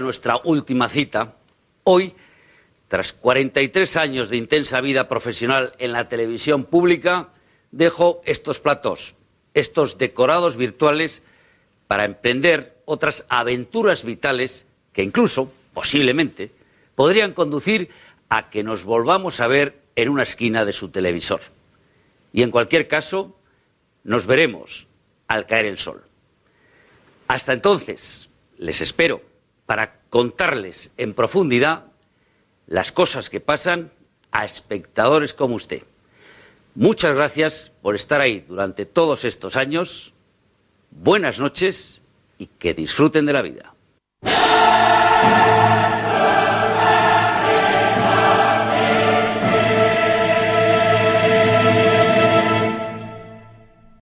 nuestra última cita, hoy, tras 43 años de intensa vida profesional en la televisión pública, dejo estos platos, estos decorados virtuales, para emprender otras aventuras vitales que incluso, posiblemente, podrían conducir a que nos volvamos a ver en una esquina de su televisor. Y en cualquier caso, nos veremos al caer el sol. Hasta entonces, les espero para contarles en profundidad las cosas que pasan a espectadores como usted. Muchas gracias por estar ahí durante todos estos años. Buenas noches y que disfruten de la vida.